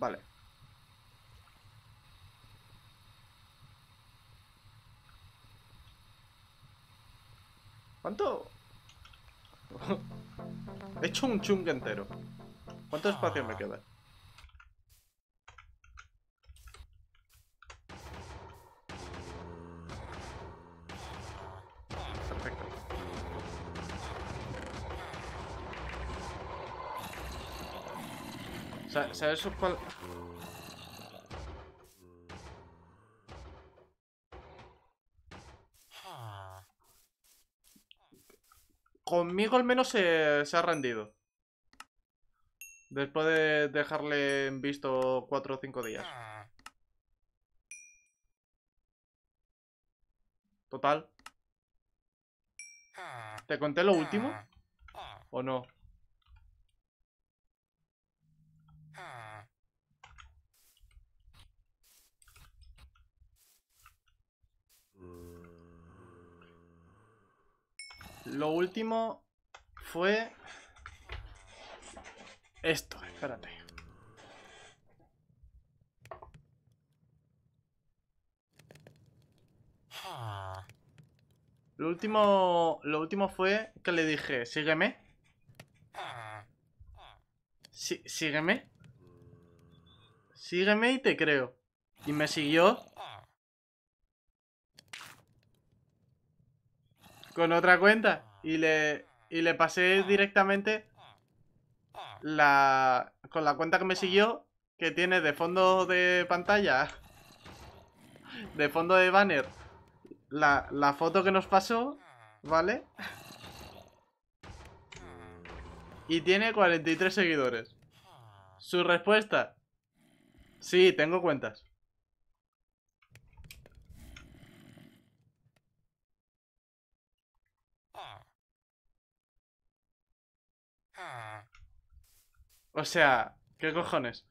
Vale. ¿Cuánto? He hecho un chung entero. ¿Cuánto espacio me queda? ¿Sabes cuál...? Conmigo al menos se, ha rendido. Después de dejarle en visto cuatro o cinco días. Total. ¿Te conté lo último? ¿O no? Lo último fue... Esto, espérate. Lo último, lo último fue que le dije, sígueme. Sí, sígueme. Sígueme y te creo. Y me siguió con otra cuenta y le, le pasé directamente la, con la cuenta que me siguió, que tiene de fondo de pantalla, de fondo de banner, la, la foto que nos pasó, ¿vale? Y tiene 43 seguidores. Su respuesta. Sí, tengo cuentas. O sea, ¿qué cojones?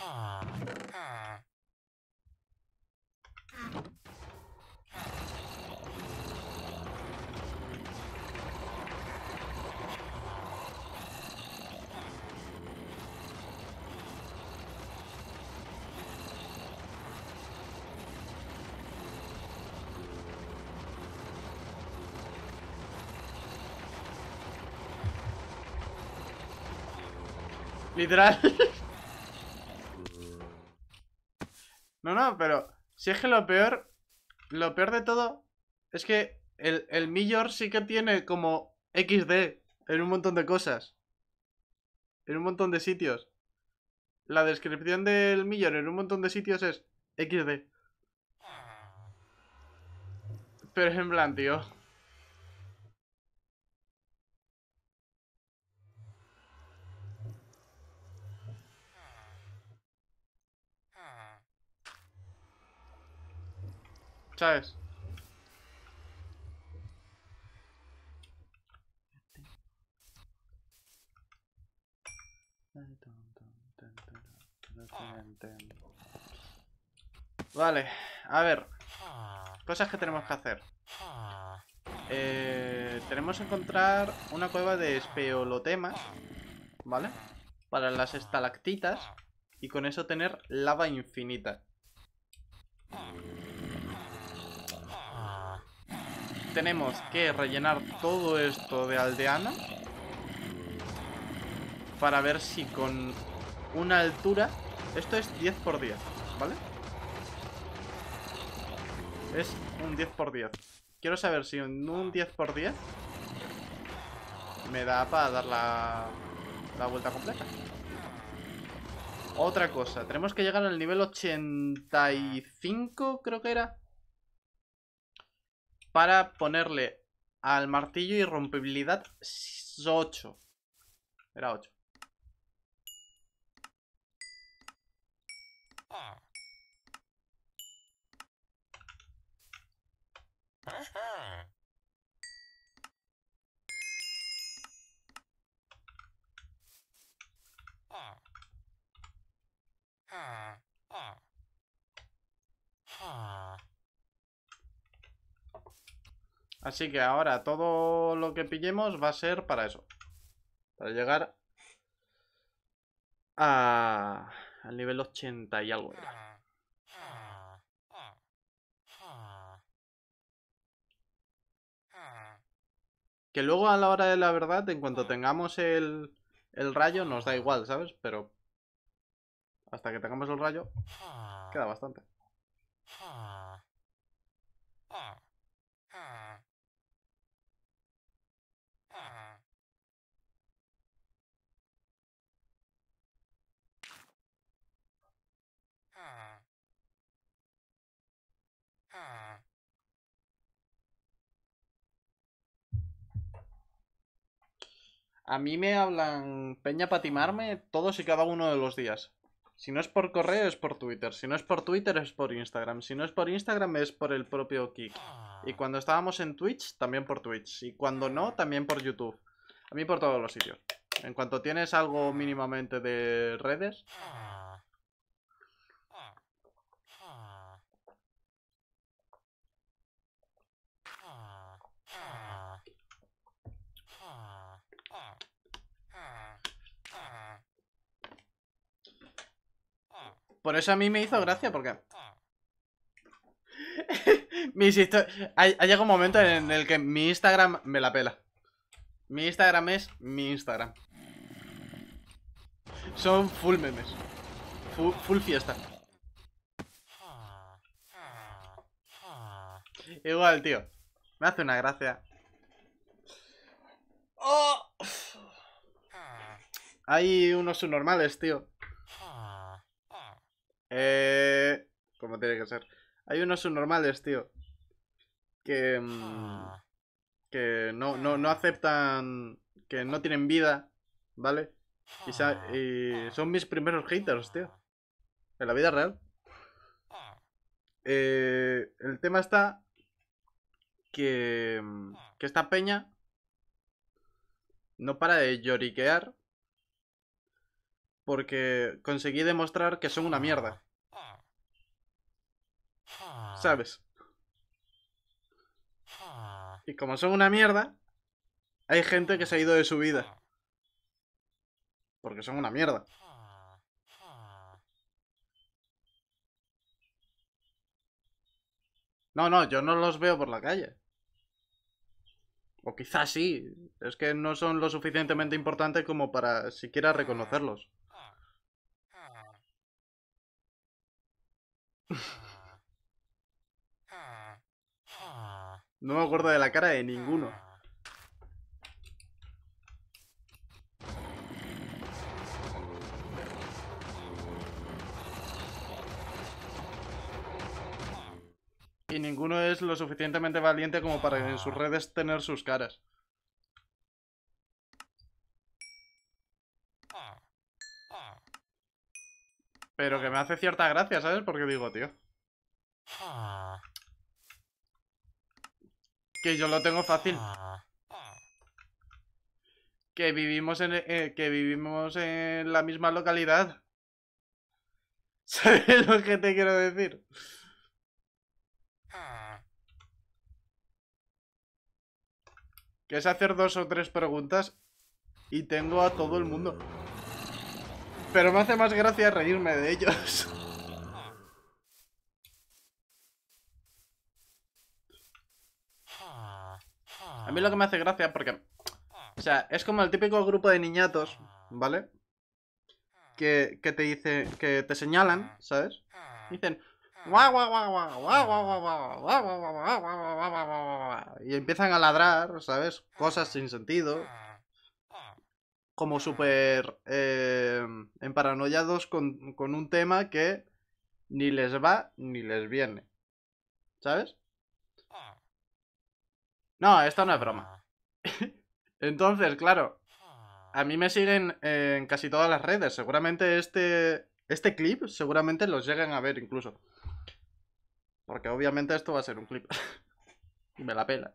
Ah. Literal. no, no, pero si es que lo peor, lo peor de todo es que el, el Millor sí que tiene como XD en un montón de cosas. En un montón de sitios. La descripción del Millor en un montón de sitios es XD. Pero es en plan, tío. ¿Sabes? Vale, a ver Cosas que tenemos que hacer eh, Tenemos que encontrar una cueva de espeolotemas, ¿Vale? Para las estalactitas Y con eso tener lava infinita tenemos que rellenar todo esto de aldeana para ver si con una altura... Esto es 10 por 10, ¿vale? Es un 10 por 10. Quiero saber si en un 10 por 10 me da para dar la vuelta completa. Otra cosa, tenemos que llegar al nivel 85, creo que era para ponerle al martillo irrompibilidad 8. Era 8. Así que ahora todo lo que pillemos va a ser para eso. Para llegar a... al nivel 80 y algo Que luego a la hora de la verdad, en cuanto tengamos el, el rayo, nos da igual, ¿sabes? Pero hasta que tengamos el rayo, queda bastante. A mí me hablan peña patimarme todos y cada uno de los días. Si no es por correo, es por Twitter. Si no es por Twitter, es por Instagram. Si no es por Instagram, es por el propio Kik. Y cuando estábamos en Twitch, también por Twitch. Y cuando no, también por YouTube. A mí por todos los sitios. En cuanto tienes algo mínimamente de redes, Por eso a mí me hizo gracia, porque... mi ha, hay llegado un momento en el que mi Instagram me la pela. Mi Instagram es mi Instagram. Son full memes. Full, fiesta. Igual, tío. Me hace una gracia. Oh. Hay unos subnormales, tío. Eh, como tiene que ser. Hay unos subnormales, tío. Que. Mm, ah. Que no, no, aceptan. Que no tienen vida, ¿vale? Y, ah. Ah. son mis primeros haters, tío. En la vida real. Eh, el tema está. Que. Mm, que esta peña. No para de lloriquear porque conseguí demostrar que son una mierda. ¿Sabes? Y como son una mierda, hay gente que se ha ido de su vida. Porque son una mierda. No, no, yo no los veo por la calle. O quizás sí. Es que no son lo suficientemente importantes como para siquiera reconocerlos. No me acuerdo de la cara de ninguno. Y ninguno es lo suficientemente valiente como para en sus redes tener sus caras. Pero que me hace cierta gracia, ¿sabes? Porque digo, tío. Que yo lo tengo fácil. Que vivimos en, eh, que vivimos en la misma localidad. ¿Sabes lo que te quiero decir? Que es hacer dos o tres preguntas y tengo a todo el mundo. Pero me hace más gracia reírme de ellos. A mí lo que me hace gracia porque... O sea, es como el típico grupo de niñatos, ¿vale? Que, que te dice... Que te señalan, ¿sabes? Dicen... Y empiezan a ladrar, ¿sabes? Cosas sin sentido como súper eh, emparanoiados con, con un tema que ni les va ni les viene. ¿Sabes? No, esta no es broma. Entonces, claro, a mí me siguen en casi todas las redes. Seguramente este, este clip, seguramente los lleguen a ver incluso. Porque obviamente esto va a ser un clip. y me la pela.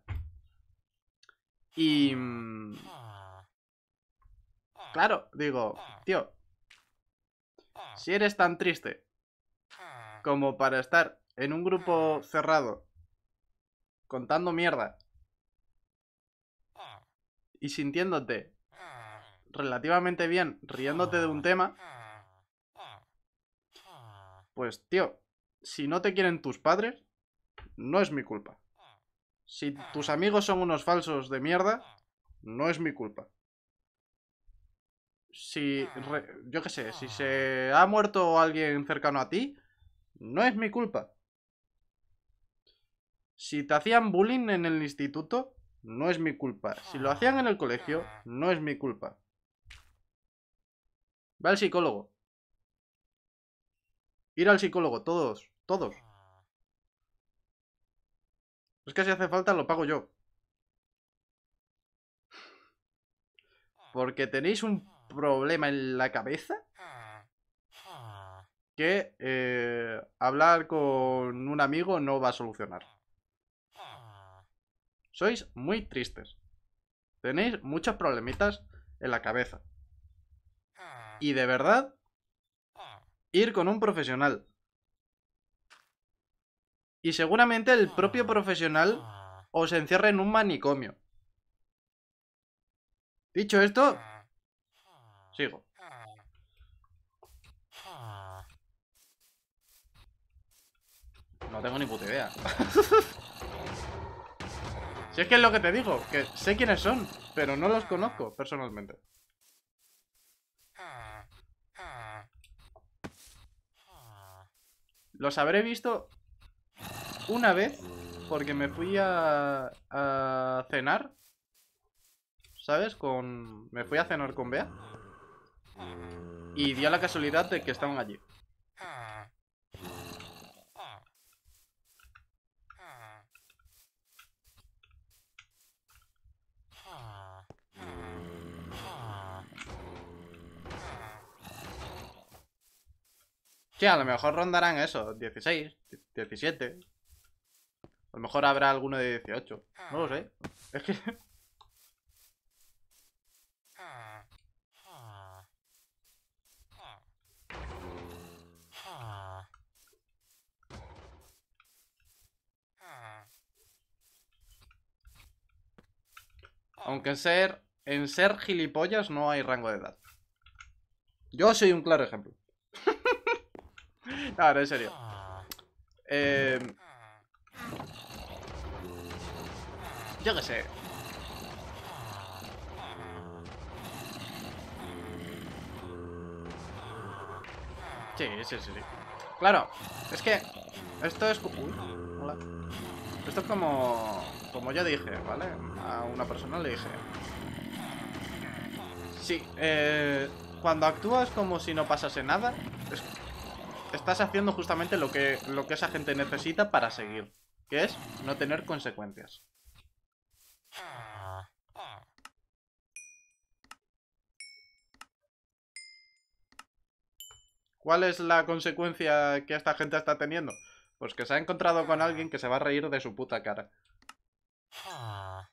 Y... Mm, Claro, digo, tío, si eres tan triste como para estar en un grupo cerrado contando mierda y sintiéndote relativamente bien riéndote de un tema, pues tío, si no te quieren tus padres, no es mi culpa. Si tus amigos son unos falsos de mierda, no es mi culpa si, ah. yo qué sé, si se ah. ha muerto alguien cercano a ti, no es mi culpa. Si te hacían bullying en el instituto, no es mi culpa. Si lo hacían en el colegio, ah. no es mi culpa. Va al psicólogo. Ir al psicólogo, todos, todos. Es que si hace falta lo pago yo. Porque tenéis un problema en la cabeza ah, ah. que eh, hablar con un amigo no va a solucionar. Ah. Sois muy tristes. Tenéis muchos problemitas en la cabeza. Y de verdad, ir con un profesional. Y seguramente el propio profesional os encierra en un manicomio. Dicho esto, Sigo. No tengo ni puta idea. si es que es lo que te digo, que sé quiénes son, pero no los conozco personalmente. Los habré visto una vez porque me fui a, a cenar, ¿sabes? Con... Me fui a cenar con Bea. Y dio la casualidad de que estaban allí. Que a lo mejor rondarán eso, 16, 17. A lo mejor habrá alguno de 18. No lo sé. Es que Aunque ser en ser gilipollas no hay rango de edad. Yo soy un claro ejemplo. Ahora, en serio. Em, yo qué sé. Sí, sí, sí, sí. Claro, es que esto es... Esto es como como ya dije, ¿vale? A una persona le dije. Sí, eh, cuando actúas como si no pasase nada, estás haciendo justamente lo que, lo que esa gente necesita para seguir, que es no tener consecuencias. ¿Cuál es la consecuencia que esta gente está teniendo? Pues que se ha encontrado con alguien que se va a reír de su puta cara. Ah.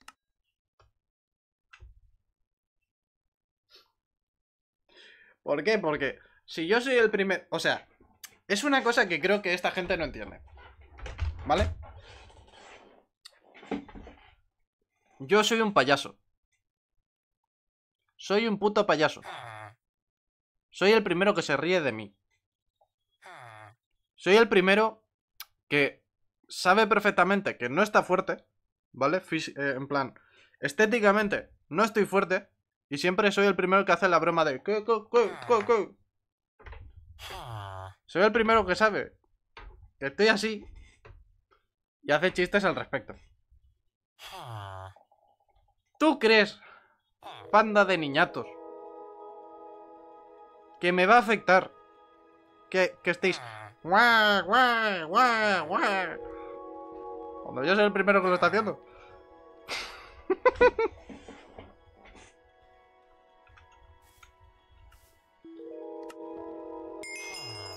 ¿Por qué? Porque si yo soy el primer... O sea, es una cosa que creo que esta gente no entiende. ¿Vale? Yo soy un payaso. Soy un puto payaso. Ah. Soy el primero que se ríe de mí. Ah. Soy el primero que sabe perfectamente que no está fuerte ¿vale? Eh, en plan, estéticamente no estoy fuerte y siempre soy el primero que hace la broma de... soy el primero que sabe estoy así y hace chistes al respecto. ¿Tú crees, panda de niñatos, que me va a afectar que, que estéis... ¡Guau, cuando yo soy el primero que lo está haciendo.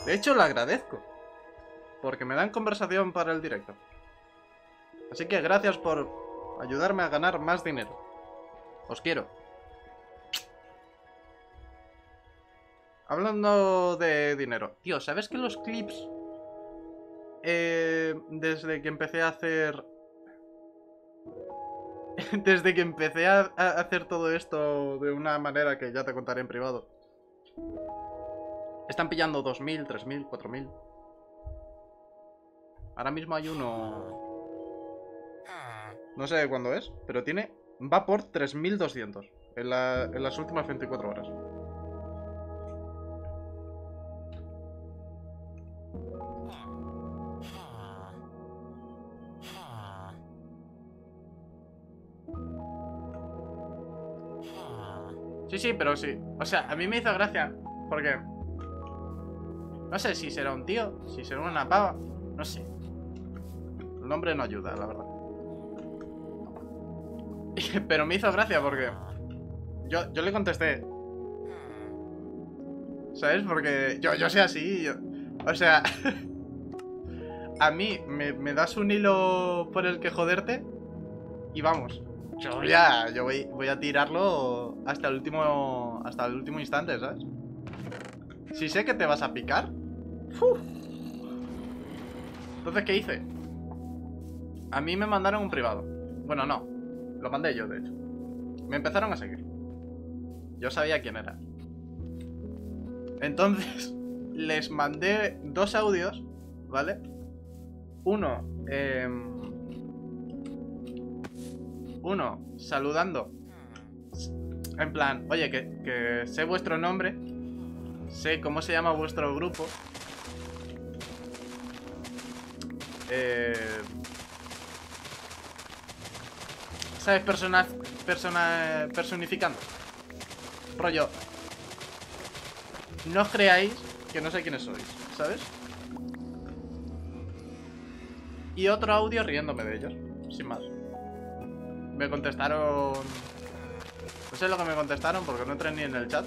De hecho, lo agradezco. Porque me dan conversación para el directo. Así que gracias por ayudarme a ganar más dinero. Os quiero. Hablando de dinero. Tío, ¿sabes que los clips eh, desde que empecé a hacer... desde que empecé a, hacer todo esto de una manera que ya te contaré en privado. Están pillando 2.000, 3.000, 4.000. Ahora mismo hay uno... No sé cuándo es, pero tiene... Va por 3.200 en las últimas 24 horas. Sí, sí, pero sí. O sea, a mí me hizo gracia. Porque... No sé si será un tío, si será una pava. No sé. El nombre no ayuda, la verdad. pero me hizo gracia porque... Yo, le contesté. ¿Sabes? Porque yo, yo soy así. o sea... a mí me, das un hilo por el que joderte y vamos. Yo ya, yo voy, voy a tirarlo hasta el último, hasta el último instante, ¿sabes? Si sé que te vas a picar... Entonces, ¿qué hice? A mí me mandaron un privado. Bueno, no. Lo mandé yo, de hecho. Me empezaron a seguir. Yo sabía quién era. Entonces, les mandé dos audios, ¿vale? Uno, eh, uno, saludando hmm. En plan, oye, que, sé vuestro nombre, sé cómo se llama vuestro grupo. Eh, ¿Sabes? Persona, personificando. Rollo. No creáis que no sé quiénes sois, ¿sabes? Y otro audio riéndome de ellos, sin más. Me contestaron sé lo que me contestaron porque no entré ni en el chat,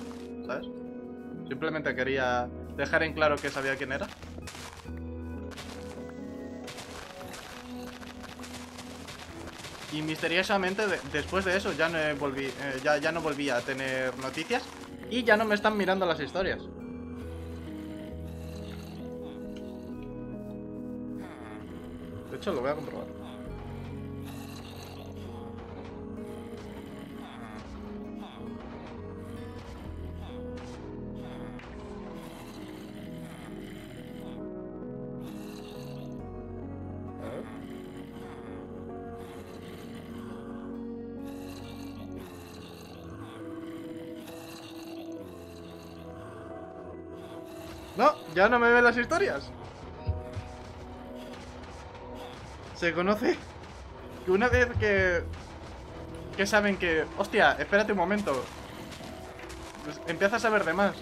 ¿sabes? Simplemente quería dejar en claro que sabía quién era. Y misteriosamente, después de eso, ya no, volví, eh, ya, ya no volví a tener noticias y ya no me están mirando las historias. De hecho, lo voy a comprobar. ¿Ya no me ven las historias? Se conoce que una vez que... Que saben que... Hostia, espérate un momento. Pues empieza empiezas a saber de más.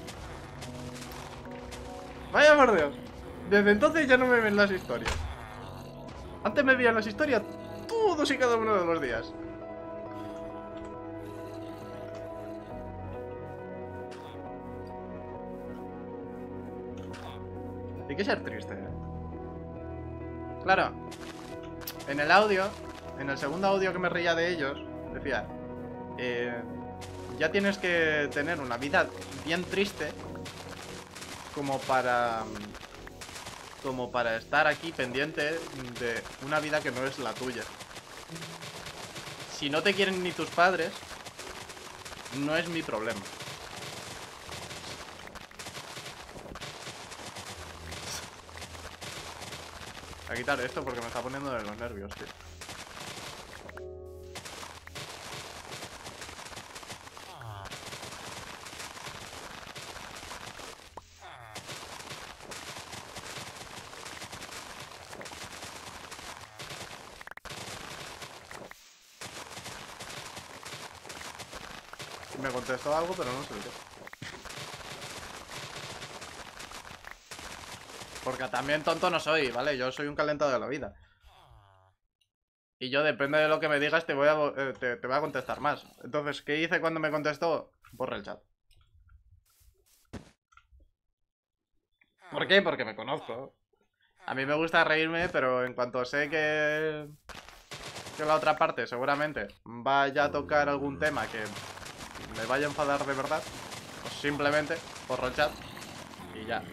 Vaya por Desde entonces ya no me ven las historias. Antes me veían las historias todos y cada uno de los días. ser triste. Claro. En el audio, en el segundo audio que me reía de ellos, decía... Eh, ya tienes que tener una vida bien triste como para como para estar aquí pendiente de una vida que no es la tuya. Si no te quieren ni tus padres, no es mi problema. a quitar esto porque me está poniendo de los nervios, tío. Me contestó algo, pero no sé lo porque también tonto no soy, ¿vale? Yo soy un calentado de la vida. Y yo, depende de lo que me digas, te voy a, eh, te, a contestar más. Entonces, ¿qué hice cuando me contestó? Borro el chat. ¿Por qué? Porque me conozco. A mí me gusta reírme, pero en cuanto sé que... Que la otra parte seguramente vaya a tocar algún tema que me vaya a enfadar de verdad, pues simplemente borro el chat y ya.